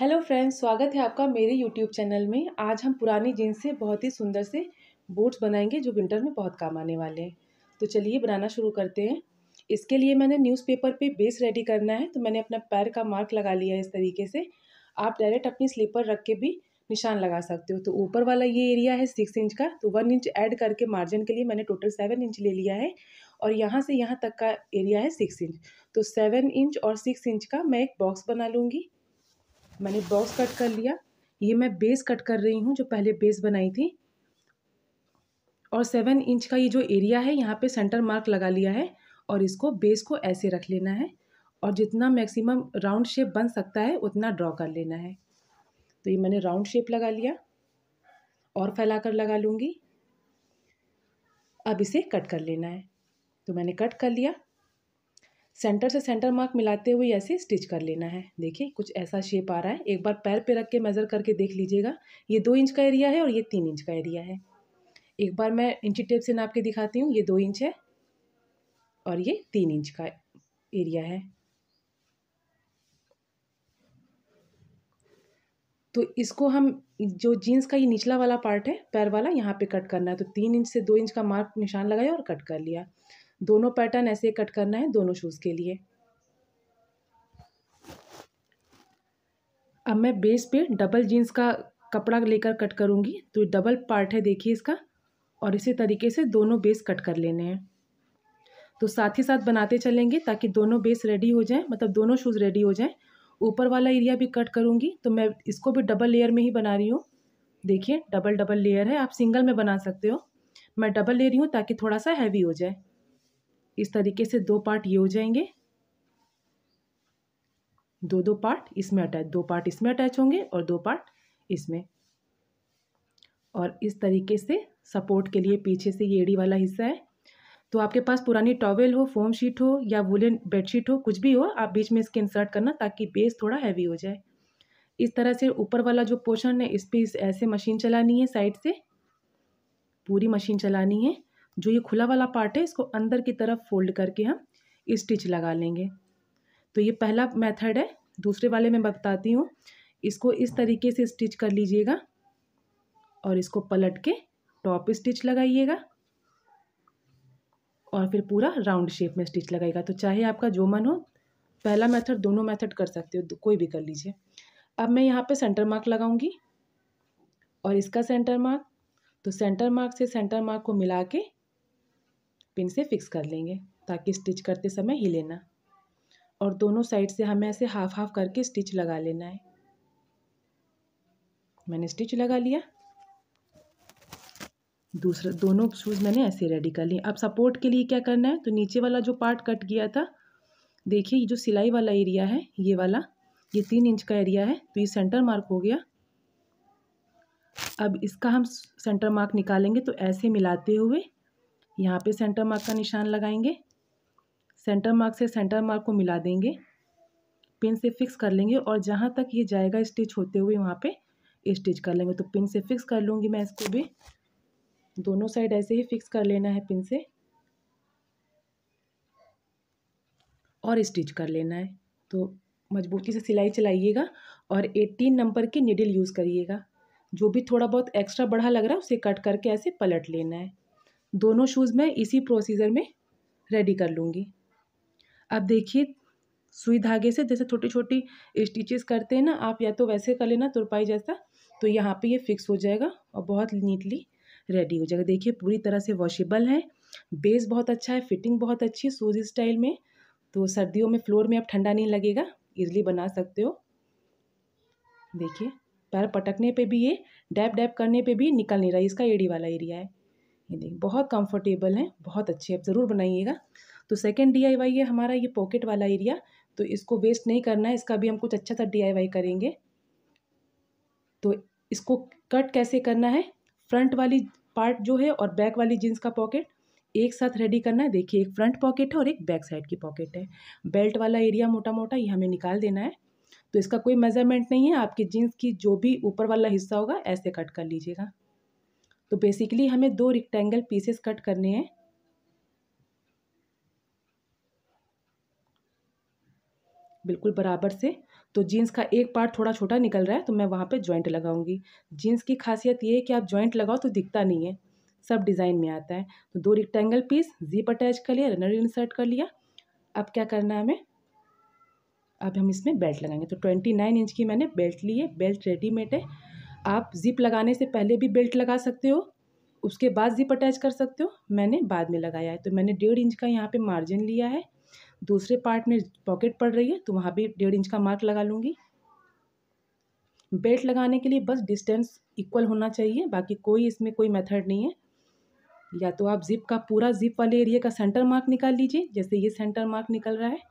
hello friends स्वागत है आपका मेरे यूट्यूब चैनल में आज हम पुरानी जीन्स से बहुत ही सुंदर से बूट्स बनाएंगे जो विंटर में बहुत काम आने वाले हैं तो चलिए बनाना शुरू करते हैं इसके लिए मैंने न्यूज़पेपर पे बेस रेडी करना है तो मैंने अपना पैर का मार्क लगा लिया है इस तरीके से आप डायरेक्ट अपनी स्लीपर रख के भी निशान लगा सकते हो तो ऊपर वाला ये एरिया है सिक्स इंच का तो वन इंच ऐड करके मार्जिन के लिए मैंने टोटल सेवन इंच ले लिया है और यहाँ से यहाँ तक का एरिया है सिक्स इंच तो सेवन इंच और सिक्स इंच का मैं एक बॉक्स बना लूँगी मैंने बॉक्स कट कर लिया ये मैं बेस कट कर रही हूँ जो पहले बेस बनाई थी और सेवन इंच का ये जो एरिया है यहाँ पे सेंटर मार्क लगा लिया है और इसको बेस को ऐसे रख लेना है और जितना मैक्सिमम राउंड शेप बन सकता है उतना ड्रॉ कर लेना है तो ये मैंने राउंड शेप लगा लिया और फैला कर लगा लूँगी अब इसे कट कर लेना है तो मैंने कट कर लिया सेंटर से सेंटर मार्क मिलाते हुए ऐसे स्टिच कर लेना है देखिए कुछ ऐसा शेप आ रहा है एक बार पैर पे रख के मेज़र करके देख लीजिएगा ये दो इंच का एरिया है और ये तीन इंच का एरिया है एक बार मैं इंची टेप से नाप के दिखाती हूँ ये दो इंच है और ये तीन इंच का एरिया है तो इसको हम जो जीन्स का ये निचला वाला पार्ट है पैर वाला यहाँ पे कट करना है तो तीन इंच से दो इंच का मार्क निशान लगाया और कट कर लिया दोनों पैटर्न ऐसे कट करना है दोनों शूज़ के लिए अब मैं बेस पे डबल जीन्स का कपड़ा लेकर कट करूँगी तो डबल पार्ट है देखिए इसका और इसी तरीके से दोनों बेस कट कर लेने हैं तो साथ ही साथ बनाते चलेंगे ताकि दोनों बेस रेडी हो जाए मतलब दोनों शूज़ रेडी हो जाए ऊपर वाला एरिया भी कट करूँगी तो मैं इसको भी डबल लेयर में ही बना रही हूँ देखिए डबल डबल लेयर है आप सिंगल में बना सकते हो मैं डबल ले रही हूँ ताकि थोड़ा सा हैवी हो जाए इस तरीके से दो पार्ट ये हो जाएंगे दो दो पार्ट इसमें अटैच दो पार्ट इसमें अटैच होंगे और दो पार्ट इसमें और इस तरीके से सपोर्ट के लिए पीछे से ये एड़ी वाला हिस्सा है तो आपके पास पुरानी टॉवेल हो फोम शीट हो या वुलन बेडशीट हो कुछ भी हो आप बीच में इसके इंसर्ट करना ताकि बेस थोड़ा हैवी हो जाए इस तरह से ऊपर वाला जो पोर्शन है इस पर ऐसे मशीन चलानी है साइड से पूरी मशीन चलानी है जो ये खुला वाला पार्ट है इसको अंदर की तरफ फोल्ड करके हम स्टिच लगा लेंगे तो ये पहला मेथड है दूसरे वाले में बताती हूँ इसको इस तरीके से स्टिच कर लीजिएगा और इसको पलट के टॉप स्टिच लगाइएगा और फिर पूरा राउंड शेप में स्टिच लगाएगा तो चाहे आपका जो मन हो पहला मेथड दोनों मेथड कर सकते हो कोई भी कर लीजिए अब मैं यहाँ पे सेंटर मार्क लगाऊंगी और इसका सेंटर मार्क तो सेंटर मार्क से सेंटर मार्क को मिला के पिन से फिक्स कर लेंगे ताकि स्टिच करते समय हिले ना और दोनों साइड से हमें ऐसे हाफ हाफ करके स्टिच लगा लेना है मैंने स्टिच लगा लिया दूसरा दोनों शूज़ मैंने ऐसे रेडी कर लिए अब सपोर्ट के लिए क्या करना है तो नीचे वाला जो पार्ट कट गया था देखिए ये जो सिलाई वाला एरिया है ये वाला ये तीन इंच का एरिया है तो ये सेंटर मार्क हो गया अब इसका हम सेंटर मार्क निकालेंगे तो ऐसे मिलाते हुए यहाँ पे सेंटर मार्क का निशान लगाएंगे सेंटर मार्क से सेंटर मार्क को मिला देंगे पिन से फिक्स कर लेंगे और जहाँ तक ये जाएगा स्टिच होते हुए वहाँ पे स्टिच कर लेंगे तो पिन से फिक्स कर लूँगी मैं इसको भी दोनों साइड ऐसे ही फिक्स कर लेना है पिन से और स्टिच कर लेना है तो मजबूती से सिलाई चलाइएगा और एटीन नंबर की निडिल यूज़ करिएगा जो भी थोड़ा बहुत एक्स्ट्रा बढ़ा लग रहा है उसे कट करके ऐसे पलट लेना है दोनों शूज़ मैं इसी प्रोसीज़र में रेडी कर लूँगी अब देखिए सुई धागे से जैसे छोटी छोटी स्टिचेस करते हैं ना आप या तो वैसे कर लेना तुरपाई जैसा तो यहाँ पे ये फिक्स हो जाएगा और बहुत नीटली रेडी हो जाएगा देखिए पूरी तरह से वॉशेबल है बेस बहुत अच्छा है फिटिंग बहुत अच्छी है शूज स्टाइल में तो सर्दियों में फ्लोर में अब ठंडा नहीं लगेगा इजली बना सकते हो देखिए पैर पटकने पे भी ये डैप डैप करने पे भी निकल नहीं रहा इसका एड़ी वाला एरिया है ये देखिए बहुत कंफर्टेबल हैं बहुत अच्छे आप ज़रूर बनाइएगा तो सेकेंड डी है हमारा ये पॉकेट वाला एरिया तो इसको वेस्ट नहीं करना है इसका भी हम कुछ अच्छा सा डी करेंगे तो इसको कट कैसे करना है फ्रंट वाली पार्ट जो है और बैक वाली जीन्स का पॉकेट एक साथ रेडी करना है देखिए एक फ्रंट पॉकेट है और एक बैक साइड की पॉकेट है बेल्ट वाला एरिया मोटा मोटा ये हमें निकाल देना है तो इसका कोई मेज़रमेंट नहीं है आपकी जीन्स की जो भी ऊपर वाला हिस्सा होगा ऐसे कट कर लीजिएगा तो बेसिकली हमें दो रिक्टेंगल पीसेस कट करने हैं बिल्कुल बराबर से तो जीन्स का एक पार्ट थोड़ा छोटा निकल रहा है तो मैं वहाँ पे जॉइंट लगाऊंगी जीन्स की खासियत ये है कि आप जॉइंट लगाओ तो दिखता नहीं है सब डिज़ाइन में आता है तो दो रिक्टेंगल पीस जीप अटैच कर लिया रनर इंसर्ट कर लिया अब क्या करना है हमें अब हम इसमें बेल्ट लगाएंगे तो ट्वेंटी नाइन इंच की मैंने बेल्ट ली है बेल्ट रेडीमेड है आप ज़िप लगाने से पहले भी बेल्ट लगा सकते हो उसके बाद ज़िप अटैच कर सकते हो मैंने बाद में लगाया है तो मैंने डेढ़ इंच का यहाँ पे मार्जिन लिया है दूसरे पार्ट में पॉकेट पड़ रही है तो वहाँ भी डेढ़ इंच का मार्क लगा लूँगी बेल्ट लगाने के लिए बस डिस्टेंस इक्वल होना चाहिए बाकी कोई इसमें कोई मेथड नहीं है या तो आप जिप का पूरा जिप वाले एरिया का सेंटर मार्क निकाल लीजिए जैसे ये सेंटर मार्क निकल रहा है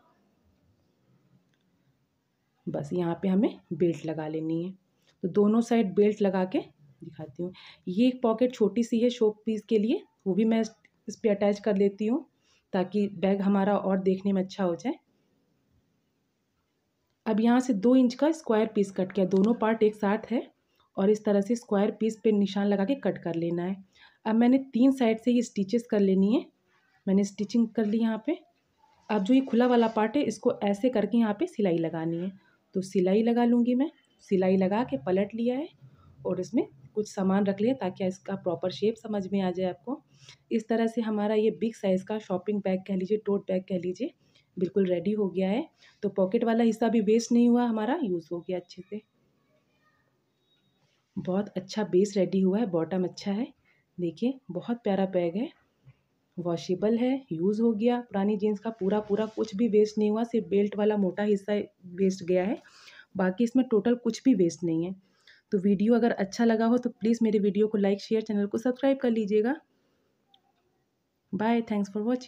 बस यहाँ पे हमें बेल्ट लगा लेनी है तो दोनों साइड बेल्ट लगा के दिखाती हूँ ये एक पॉकेट छोटी सी है शो पीस के लिए वो भी मैं इस पर अटैच कर लेती हूँ ताकि बैग हमारा और देखने में अच्छा हो जाए अब यहाँ से दो इंच का स्क्वायर पीस कट किया दोनों पार्ट एक साथ है और इस तरह से स्क्वायर पीस पे निशान लगा के कट कर लेना है अब मैंने तीन साइड से ये स्टिचेस कर लेनी है मैंने स्टिचिंग कर ली यहाँ पे अब जो ये खुला वाला पार्ट है इसको ऐसे करके यहाँ पे सिलाई लगानी है तो सिलाई लगा लूँगी मैं सिलाई लगा के पलट लिया है और इसमें कुछ सामान रख लिया ताकि इसका प्रॉपर शेप समझ में आ जाए आपको इस तरह से हमारा ये बिग साइज़ का शॉपिंग बैग कह लीजिए टोट बैग कह लीजिए बिल्कुल रेडी हो गया है तो पॉकेट वाला हिस्सा भी वेस्ट नहीं हुआ हमारा यूज़ हो गया अच्छे से बहुत अच्छा बेस रेडी हुआ है बॉटम अच्छा है देखिए बहुत प्यारा बैग है वॉशेबल है यूज़ हो गया पुरानी जीन्स का पूरा पूरा कुछ भी वेस्ट नहीं हुआ सिर्फ बेल्ट वाला मोटा हिस्सा वेस्ट गया है बाकी इसमें टोटल कुछ भी वेस्ट नहीं है तो वीडियो अगर अच्छा लगा हो तो प्लीज़ मेरे वीडियो को लाइक शेयर चैनल को सब्सक्राइब कर लीजिएगा बाय थैंक्स फॉर वॉचिंग